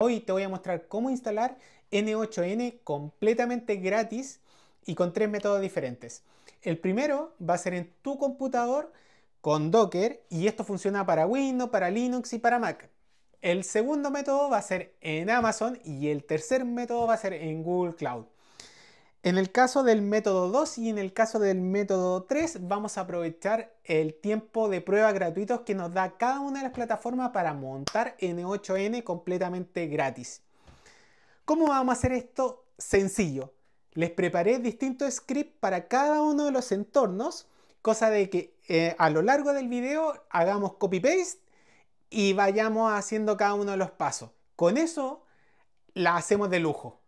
Hoy te voy a mostrar cómo instalar N8N completamente gratis y con tres métodos diferentes. El primero va a ser en tu computador con Docker y esto funciona para Windows, para Linux y para Mac. El segundo método va a ser en Amazon y el tercer método va a ser en Google Cloud. En el caso del método 2 y en el caso del método 3 vamos a aprovechar el tiempo de pruebas gratuitos que nos da cada una de las plataformas para montar N8N completamente gratis. ¿Cómo vamos a hacer esto? Sencillo. Les preparé distintos scripts para cada uno de los entornos, cosa de que eh, a lo largo del video hagamos copy-paste y vayamos haciendo cada uno de los pasos. Con eso la hacemos de lujo.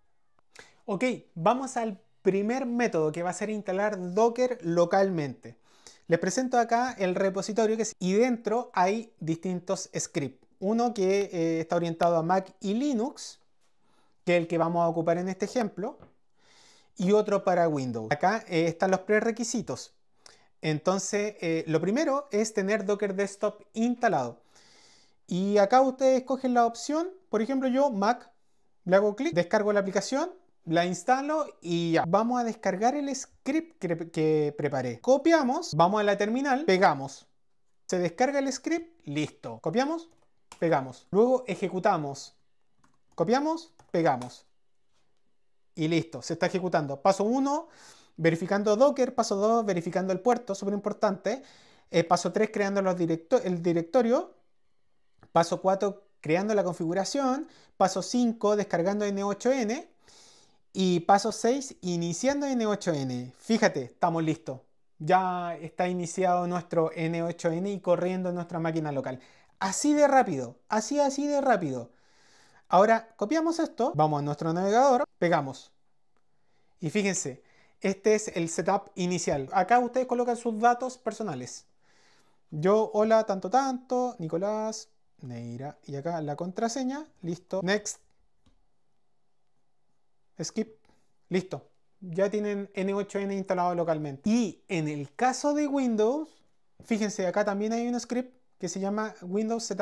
Ok, vamos al primer método que va a ser instalar Docker localmente. Les presento acá el repositorio y dentro hay distintos scripts. Uno que eh, está orientado a Mac y Linux, que es el que vamos a ocupar en este ejemplo, y otro para Windows. Acá eh, están los prerequisitos. Entonces, eh, lo primero es tener Docker Desktop instalado. Y acá ustedes escogen la opción, por ejemplo yo, Mac, le hago clic, descargo la aplicación la instalo y ya. Vamos a descargar el script que, preparé. Copiamos, vamos a la terminal, pegamos. Se descarga el script, listo. Copiamos, pegamos. Luego ejecutamos. Copiamos, pegamos. Y listo, se está ejecutando. Paso 1, verificando Docker. Paso 2, verificando el puerto, súper importante. Eh, paso 3, creando los el directorio. Paso 4, creando la configuración. Paso 5, descargando N8N. Y paso 6, iniciando N8N. Fíjate, estamos listos. Ya está iniciado nuestro N8N y corriendo nuestra máquina local. Así de rápido, así, así de rápido. Ahora copiamos esto, vamos a nuestro navegador, pegamos. Y fíjense, este es el setup inicial. Acá ustedes colocan sus datos personales. Yo, hola, tanto, tanto, Nicolás, Neira. Y acá la contraseña, listo. Next skip, listo. Ya tienen N8N instalado localmente. Y en el caso de Windows, fíjense, acá también hay un script que se llama Windows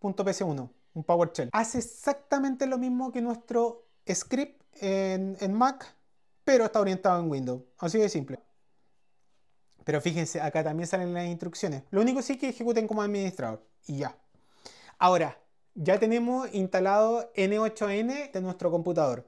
1 un PowerShell. Hace exactamente lo mismo que nuestro script en, en Mac, pero está orientado en Windows. Así de simple. Pero fíjense, acá también salen las instrucciones. Lo único sí que ejecuten como administrador. Y ya. Ahora, ya tenemos instalado N8N de nuestro computador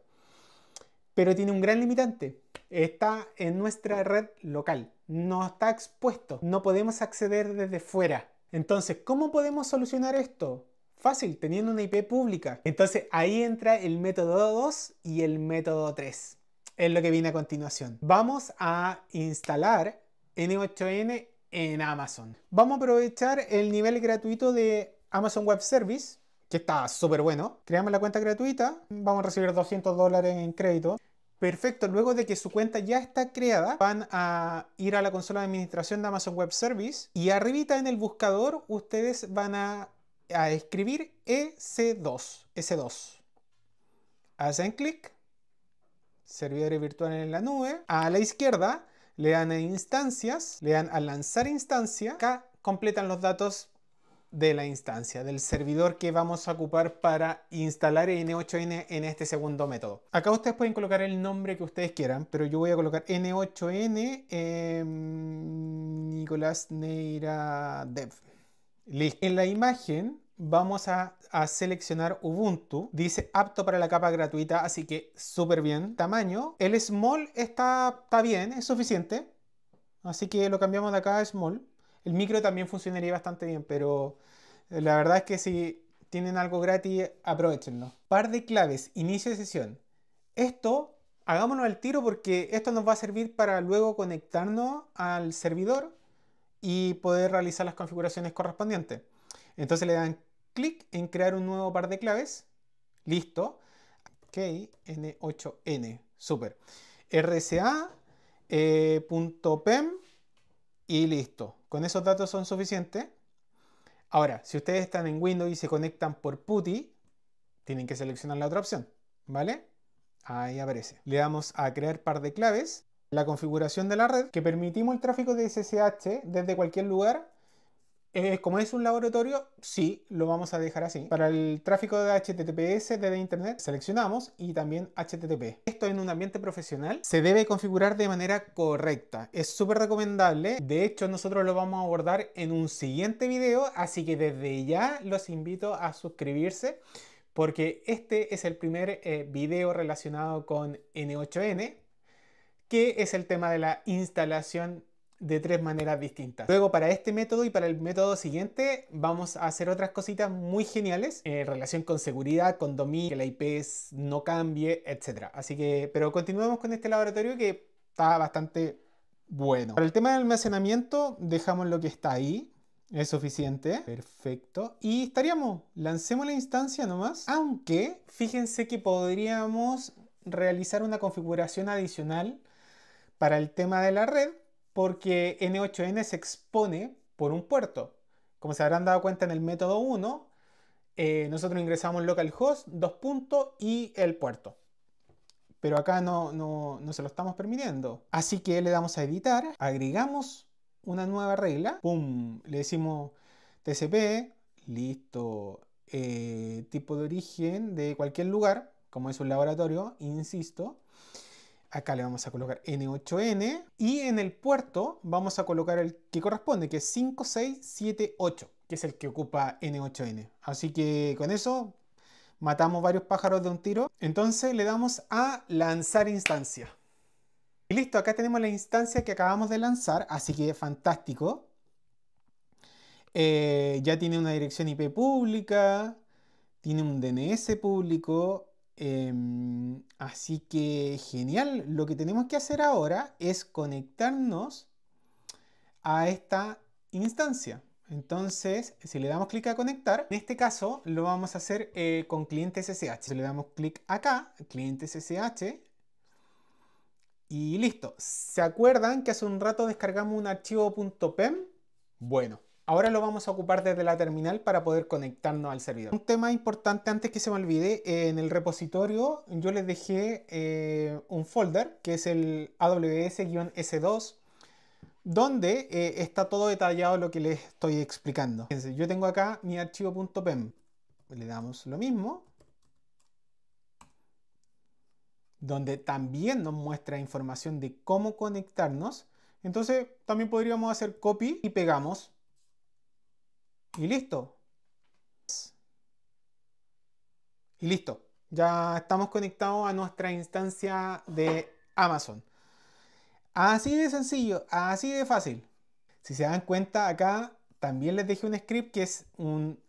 pero tiene un gran limitante. Está en nuestra red local, no está expuesto, no podemos acceder desde fuera. Entonces, ¿cómo podemos solucionar esto? Fácil, teniendo una IP pública. Entonces ahí entra el método 2 y el método 3. Es lo que viene a continuación. Vamos a instalar N8N en Amazon. Vamos a aprovechar el nivel gratuito de Amazon Web Service, que está súper bueno. Creamos la cuenta gratuita, vamos a recibir 200 dólares en crédito. Perfecto, luego de que su cuenta ya está creada, van a ir a la consola de administración de Amazon Web Service y arribita en el buscador ustedes van a, escribir EC2, S2. E Hacen clic, servidores virtuales en la nube, a la izquierda le dan a instancias, le dan a lanzar instancia, acá completan los datos de la instancia, del servidor que vamos a ocupar para instalar N8N en este segundo método. Acá ustedes pueden colocar el nombre que ustedes quieran, pero yo voy a colocar N8N Nicolás Neira Dev. En la imagen vamos a, seleccionar Ubuntu. Dice apto para la capa gratuita, así que súper bien. Tamaño. El small está, está bien, es suficiente. Así que lo cambiamos de acá a small. El micro también funcionaría bastante bien, pero eh, la verdad es que si tienen algo gratis, aprovechenlo. Par de claves, inicio de sesión. Esto, hagámonos al tiro porque esto nos va a servir para luego conectarnos al servidor y poder realizar las configuraciones correspondientes. Entonces le dan clic en crear un nuevo par de claves. Listo. Ok, N8N. Super. RCA.pem eh, e y listo. Con esos datos son suficientes. Ahora, si ustedes están en Windows y se conectan por PuTTY, tienen que seleccionar la otra opción, ¿vale? Ahí aparece. Le damos a crear par de claves, la configuración de la red, que permitimos el tráfico de SSH desde cualquier lugar eh, como es un laboratorio, sí, lo vamos a dejar así. Para el tráfico de HTTPS desde Internet seleccionamos y también HTTP. Esto en un ambiente profesional se debe configurar de manera correcta. Es súper recomendable. De hecho, nosotros lo vamos a abordar en un siguiente video, así que desde ya los invito a suscribirse porque este es el primer eh, video relacionado con N8N, que es el tema de la instalación de tres maneras distintas. Luego para este método y para el método siguiente vamos a hacer otras cositas muy geniales en relación con seguridad, con dominio, que la IP no cambie, etc. Así que, pero continuemos con este laboratorio que está bastante bueno. Para el tema del almacenamiento dejamos lo que está ahí. Es suficiente. Perfecto. Y estaríamos. Lancemos la instancia nomás. Aunque, fíjense que podríamos realizar una configuración adicional para el tema de la red porque N8N se expone por un puerto. Como se habrán dado cuenta en el método 1, eh, nosotros ingresamos localhost, dos puntos y el puerto. Pero acá no, se lo estamos permitiendo. Así que le damos a editar, agregamos una nueva regla, Le decimos TCP, listo, eh, tipo de origen de cualquier lugar, como es un laboratorio, insisto, Acá le vamos a colocar N8N y en el puerto vamos a colocar el que corresponde, que es 5678, que es el que ocupa N8N. Así que con eso matamos varios pájaros de un tiro. Entonces le damos a lanzar instancia. Y listo, acá tenemos la instancia que acabamos de lanzar, así que fantástico. Eh, ya tiene una dirección IP pública, tiene un DNS público, Em, así que genial, lo que tenemos que hacer ahora es conectarnos a esta instancia. Entonces, si le damos clic a conectar, en este caso lo vamos a hacer eh, con cliente SSH. Si le damos clic acá, cliente SSH, y listo. ¿Se acuerdan que hace un rato descargamos un archivo .pem? Bueno, Ahora lo vamos a ocupar desde la terminal para poder conectarnos al servidor. Un tema importante antes que se me olvide, eh, en el repositorio yo les dejé eh, un folder que es el AWS-S2 donde eh, está todo detallado lo que les estoy explicando. yo tengo acá mi archivo.pem, le damos lo mismo, donde también nos muestra información de cómo conectarnos. Entonces también podríamos hacer copy y pegamos y listo. Y listo. Ya estamos conectados a nuestra instancia de Amazon. Así de sencillo, así de fácil. Si se dan cuenta, acá también les dejé un script que es un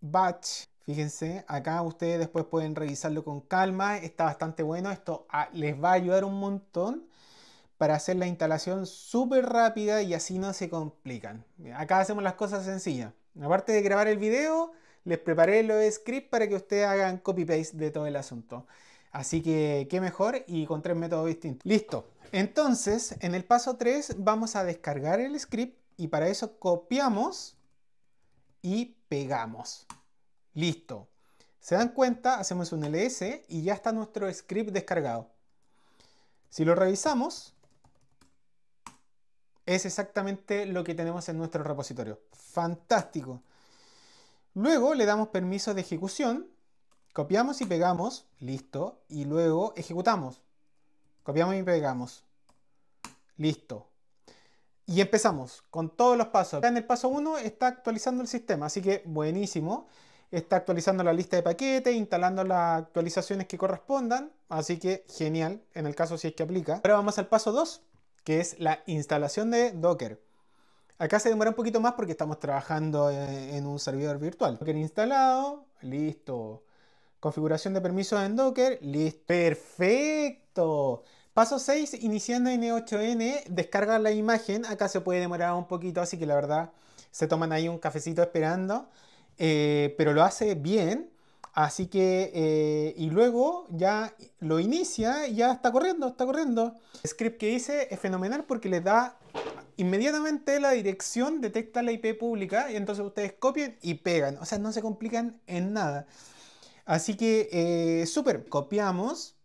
batch. Fíjense, acá ustedes después pueden revisarlo con calma. Está bastante bueno. Esto ah, les va a ayudar un montón para hacer la instalación súper rápida y así no se complican. Acá hacemos las cosas sencillas. Aparte de grabar el video, les preparé los scripts para que ustedes hagan copy-paste de todo el asunto. Así que qué mejor y con tres métodos distintos. Listo. Entonces, en el paso 3 vamos a descargar el script y para eso copiamos y pegamos. Listo. Se dan cuenta, hacemos un ls y ya está nuestro script descargado. Si lo revisamos, es exactamente lo que tenemos en nuestro repositorio. Fantástico. Luego le damos permiso de ejecución, copiamos y pegamos, listo, y luego ejecutamos. Copiamos y pegamos. Listo. Y empezamos con todos los pasos. En el paso 1 está actualizando el sistema, así que buenísimo. Está actualizando la lista de paquetes, instalando las actualizaciones que correspondan, así que genial, en el caso si es que aplica. Ahora vamos al paso 2, que es la instalación de Docker. Acá se demora un poquito más porque estamos trabajando en un servidor virtual. Docker instalado, listo. Configuración de permisos en Docker, listo. ¡Perfecto! Paso 6, iniciando N8N, descargar la imagen. Acá se puede demorar un poquito, así que la verdad se toman ahí un cafecito esperando. Eh, pero lo hace bien. Así que, eh, y luego ya lo inicia y ya está corriendo, está corriendo. El script que hice es fenomenal porque le da inmediatamente la dirección, detecta la IP pública y entonces ustedes copian y pegan. O sea, no se complican en nada. Así que, eh, súper, copiamos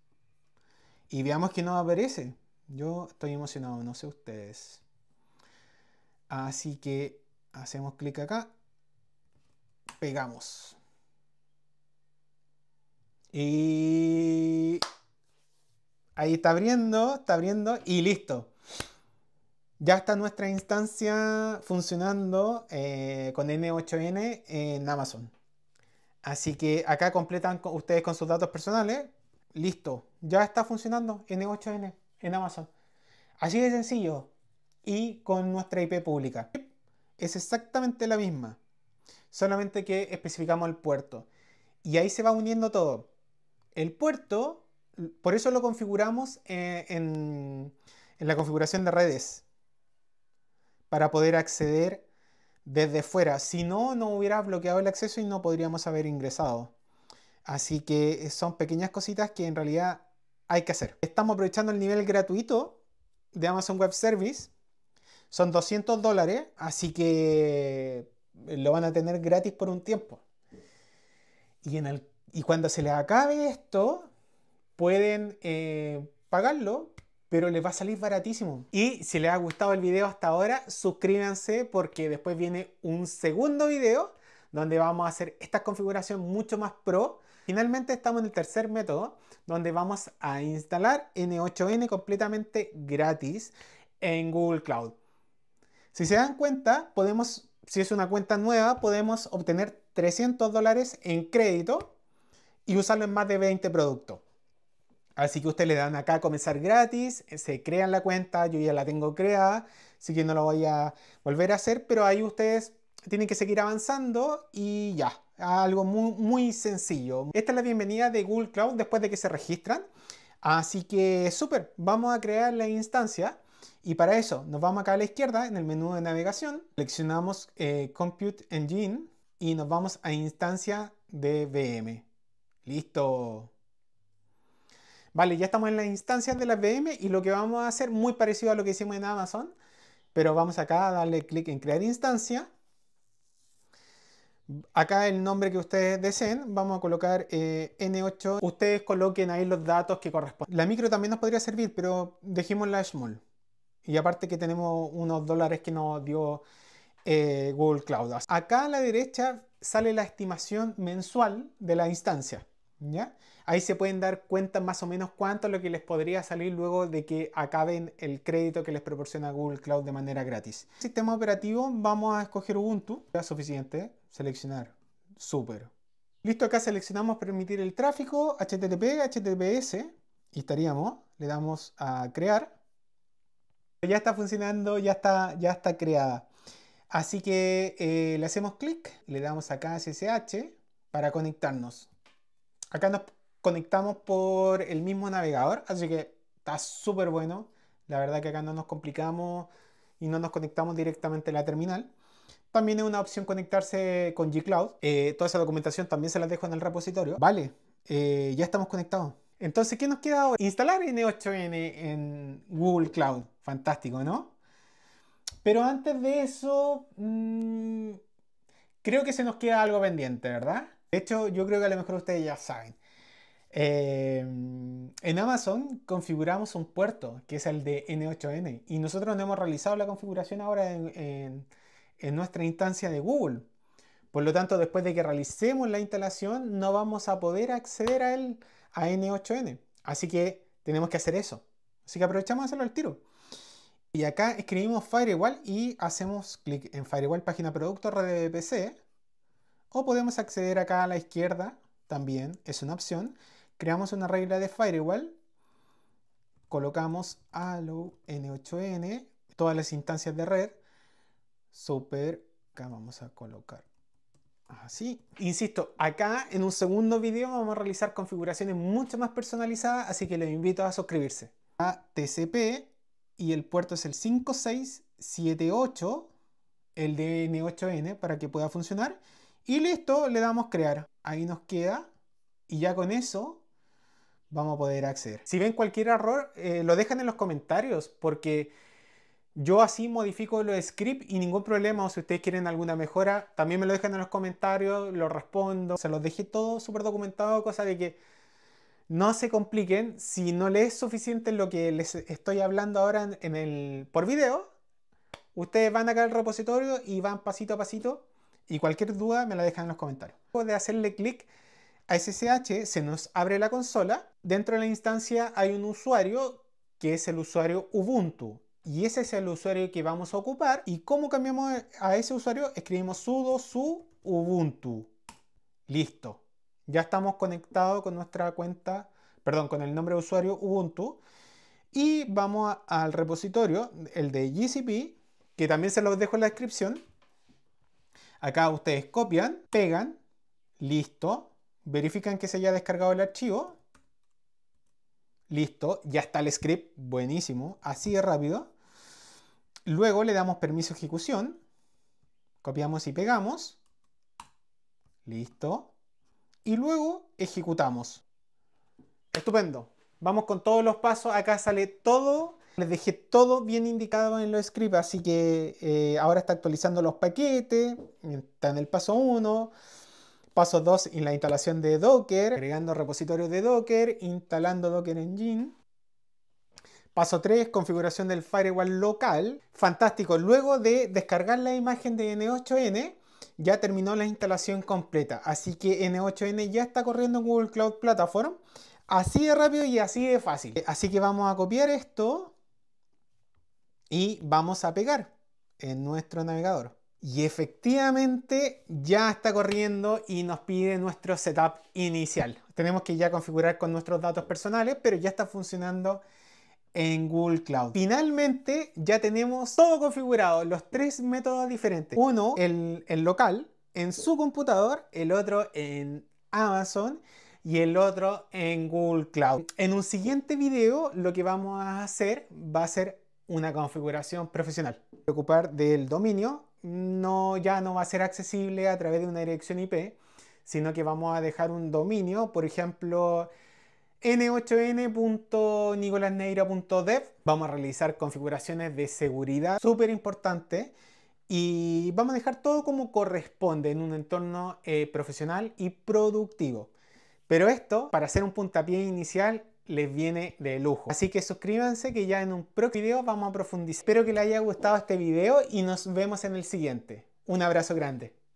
y veamos que no aparece. Yo estoy emocionado, no sé ustedes. Así que hacemos clic acá, pegamos. Y ahí está abriendo, está abriendo y listo. Ya está nuestra instancia funcionando eh, con N8N en Amazon. Así que acá completan ustedes con sus datos personales. Listo, ya está funcionando N8N en Amazon. Así de sencillo. Y con nuestra IP pública. Es exactamente la misma. Solamente que especificamos el puerto. Y ahí se va uniendo todo. El puerto, por eso lo configuramos eh, en, la configuración de redes, para poder acceder desde fuera. Si no, no hubiera bloqueado el acceso y no podríamos haber ingresado. Así que son pequeñas cositas que en realidad hay que hacer. Estamos aprovechando el nivel gratuito de Amazon Web Service. Son 200 dólares, así que lo van a tener gratis por un tiempo. Y en el y cuando se les acabe esto, pueden eh, pagarlo, pero les va a salir baratísimo. Y si les ha gustado el video hasta ahora, suscríbanse porque después viene un segundo video donde vamos a hacer esta configuración mucho más pro. Finalmente estamos en el tercer método, donde vamos a instalar N8N completamente gratis en Google Cloud. Si se dan cuenta, podemos, si es una cuenta nueva, podemos obtener 300 dólares en crédito y usarlo en más de 20 productos. Así que ustedes le dan acá a comenzar gratis, se crean la cuenta, yo ya la tengo creada, así que no la voy a volver a hacer, pero ahí ustedes tienen que seguir avanzando y ya, algo muy, muy sencillo. Esta es la bienvenida de Google Cloud después de que se registran, así que súper, vamos a crear la instancia y para eso nos vamos acá a la izquierda en el menú de navegación, seleccionamos eh, Compute Engine y nos vamos a instancia de VM. Listo. Vale, ya estamos en las instancias de la VM y lo que vamos a hacer, muy parecido a lo que hicimos en Amazon, pero vamos acá a darle clic en crear instancia. Acá el nombre que ustedes deseen, vamos a colocar eh, N8. Ustedes coloquen ahí los datos que corresponden. La micro también nos podría servir, pero dejemos la Small. Y aparte que tenemos unos dólares que nos dio eh, Google Cloud. Acá a la derecha sale la estimación mensual de la instancia. Ahí se pueden dar cuenta más o menos cuánto es lo que les podría salir luego de que acaben el crédito que les proporciona Google Cloud de manera gratis. Sistema operativo, vamos a escoger Ubuntu. Ya suficiente, seleccionar. Súper. Listo, acá seleccionamos permitir el tráfico, HTTP, HTTPS, y estaríamos. Le damos a crear. Ya está funcionando, ya está, ya está creada. Así que eh, le hacemos clic, le damos acá a SSH para conectarnos acá nos conectamos por el mismo navegador, así que está súper bueno. La verdad que acá no nos complicamos y no nos conectamos directamente a la terminal. También es una opción conectarse con G-Cloud. Eh, toda esa documentación también se la dejo en el repositorio. Vale, eh, ya estamos conectados. Entonces, ¿qué nos queda ahora? Instalar N8N en Google Cloud. Fantástico, ¿no? Pero antes de eso, mm, creo que se nos queda algo pendiente, ¿verdad? De hecho, yo creo que a lo mejor ustedes ya saben. Eh, en Amazon configuramos un puerto que es el de N8N y nosotros no hemos realizado la configuración ahora en, nuestra instancia de Google. Por lo tanto, después de que realicemos la instalación, no vamos a poder acceder a a N8N. Así que tenemos que hacer eso. Así que aprovechamos de hacerlo al tiro. Y acá escribimos Firewall y hacemos clic en Firewall, página producto, red de podemos acceder acá a la izquierda, también es una opción. Creamos una regla de firewall. Colocamos allow n8n, todas las instancias de red. Super, acá vamos a colocar Así. Insisto, acá en un segundo video vamos a realizar configuraciones mucho más personalizadas, así que les invito a suscribirse. A TCP y el puerto es el 5678, el DN8N para que pueda funcionar. Y listo, le damos crear. Ahí nos queda. Y ya con eso vamos a poder acceder. Si ven cualquier error, eh, lo dejan en los comentarios porque yo así modifico los scripts y ningún problema. O si ustedes quieren alguna mejora, también me lo dejan en los comentarios, lo respondo. Se los dejé todo súper documentado, cosa de que no se compliquen. Si no les es suficiente lo que les estoy hablando ahora en el, por video, ustedes van acá al repositorio y van pasito a pasito y cualquier duda me la dejan en los comentarios. Después de hacerle clic a SSH se nos abre la consola. Dentro de la instancia hay un usuario que es el usuario Ubuntu. Y ese es el usuario que vamos a ocupar. ¿Y cómo cambiamos a ese usuario? Escribimos sudo su ubuntu. Listo. Ya estamos conectados con nuestra cuenta, perdón, con el nombre de usuario Ubuntu. Y vamos al repositorio, el de GCP, que también se los dejo en la descripción. Acá ustedes copian, pegan, listo, verifican que se haya descargado el archivo, listo, ya está el script, buenísimo, así de rápido. Luego le damos permiso de ejecución, copiamos y pegamos, listo, y luego ejecutamos. Estupendo. Vamos con todos los pasos, acá sale todo les dejé todo bien indicado en los scripts, así que eh, ahora está actualizando los paquetes, está en el paso 1. Paso 2, en la instalación de Docker, agregando repositorios de Docker, instalando Docker Engine. Paso 3, configuración del firewall local. Fantástico, luego de descargar la imagen de N8N, ya terminó la instalación completa. Así que N8N ya está corriendo en Google Cloud Platform. Así de rápido y así de fácil. Así que vamos a copiar esto y vamos a pegar en nuestro navegador. Y efectivamente ya está corriendo y nos pide nuestro setup inicial. Tenemos que ya configurar con nuestros datos personales, pero ya está funcionando en Google Cloud. Finalmente ya tenemos todo configurado, los tres métodos diferentes. Uno, el, el local, en su computador, el otro en Amazon y el otro en Google Cloud. En un siguiente video lo que vamos a hacer va a ser una configuración profesional. Preocupar del dominio no, ya no va a ser accesible a través de una dirección IP, sino que vamos a dejar un dominio, por ejemplo, n8n.nicolasneira.dev. Vamos a realizar configuraciones de seguridad súper importante y vamos a dejar todo como corresponde en un entorno eh, profesional y productivo. Pero esto, para hacer un puntapié inicial, les viene de lujo. Así que suscríbanse que ya en un próximo video vamos a profundizar. Espero que les haya gustado este video y nos vemos en el siguiente. Un abrazo grande.